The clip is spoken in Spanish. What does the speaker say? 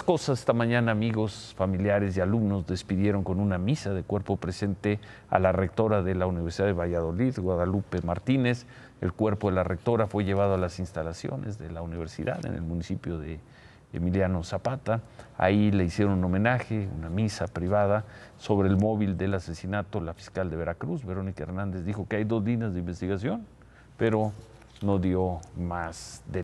cosas, esta mañana amigos, familiares y alumnos despidieron con una misa de cuerpo presente a la rectora de la Universidad de Valladolid, Guadalupe Martínez. El cuerpo de la rectora fue llevado a las instalaciones de la universidad en el municipio de Emiliano Zapata. Ahí le hicieron un homenaje, una misa privada sobre el móvil del asesinato. La fiscal de Veracruz, Verónica Hernández, dijo que hay dos líneas de investigación, pero no dio más detalles.